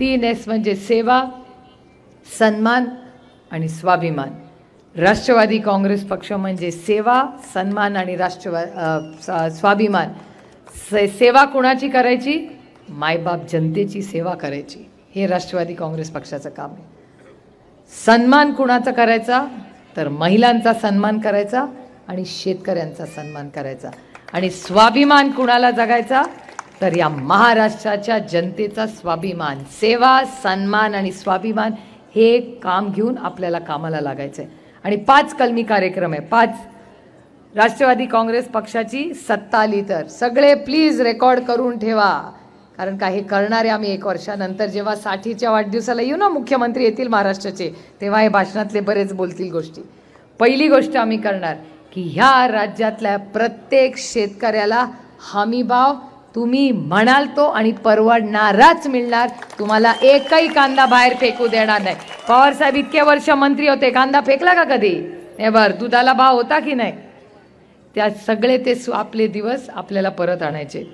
तीन एस म्हणजे सेवा सन्मान आणि स्वाभिमान राष्ट्रवादी काँग्रेस पक्ष म्हणजे सेवा सन्मान आणि राष्ट्रवा स्वाभिमान से सेवा कोणाची करायची मायबाप जनतेची सेवा करायची हे राष्ट्रवादी काँग्रेस पक्षाचं काम आहे सन्मान कुणाचा करायचा तर महिलांचा सन्मान करायचा आणि शेतकऱ्यांचा सन्मान करायचा आणि स्वाभिमान कुणाला जगायचा तर या महाराष्ट्राच्या जनतेचा स्वाभिमान सेवा सन्मान आणि स्वाभिमान हे काम घेऊन आपल्याला कामाला लागायचं आहे आणि पाच कलमी कार्यक्रम आहे पाच राष्ट्रवादी काँग्रेस पक्षाची सत्ता आली तर सगळे प्लीज रेकॉर्ड करून ठेवा कारण का हे करणारे आम्ही एक वर्षानंतर जेव्हा साठीच्या वाढदिवसाला येऊ ना मुख्यमंत्री येतील महाराष्ट्राचे तेव्हा हे भाषणातले बरेच बोलतील गोष्टी पहिली गोष्ट आम्ही करणार की ह्या राज्यातल्या प्रत्येक शेतकऱ्याला हमीभाव तुम्ही म्हणाल तो आणि परवडणाराच मिळणार तुम्हाला एकही कांदा बाहेर फेकू देणार नाही पवारसाहेब इतके वर्ष मंत्री होते कांदा फेकला का कधी बर दुधाला भाव होता की नाही त्या सगळे ते आपले दिवस आपल्याला परत आणायचे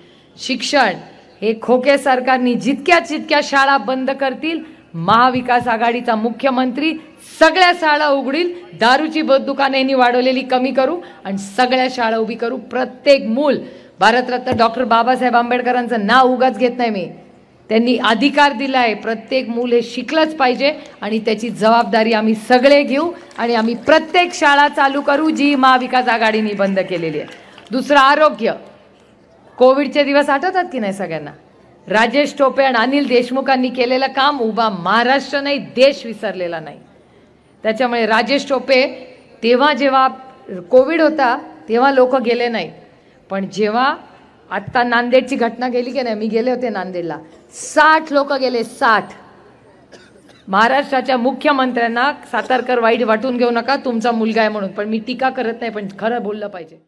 शिक्षण हे खोके सरकारनी जितक्या जितक्या शाळा बंद करतील महाविकास आघाडीचा मुख्यमंत्री सगळ्या शाळा उघडील दारूची दुकाने वाढवलेली कमी करू आणि सगळ्या शाळा उभी करू प्रत्येक मूल भारतरत्न डॉक्टर बाबासाहेब आंबेडकरांचं नाव उगाच घेत नाही मी त्यांनी अधिकार दिला आहे प्रत्येक मूल हे शिकलंच पाहिजे आणि त्याची जबाबदारी आम्ही सगळे घेऊ आणि आम्ही प्रत्येक शाळा चालू करू जी महाविकास आघाडीने बंद केलेली आहे दुसरं आरोग्य कोविडचे दिवस आठवतात की नाही सगळ्यांना राजेश टोपे आणि अनिल देशमुखांनी केलेलं काम उभा महाराष्ट्र नाही देश विसरलेला नाही त्याच्यामुळे राजेश टोपे तेव्हा जेव्हा कोविड होता तेव्हा लोक गेले नाही पण जेव्हा आत्ता नांदेडची घटना गेली की नाही मी गेले होते नांदेडला साठ लोक गेले साठ महाराष्ट्राच्या मुख्यमंत्र्यांना सातारकर वाईट वाटून घेऊ नका तुमचा मुलगा आहे म्हणून पण मी टीका करत नाही पण खरं बोललं पाहिजे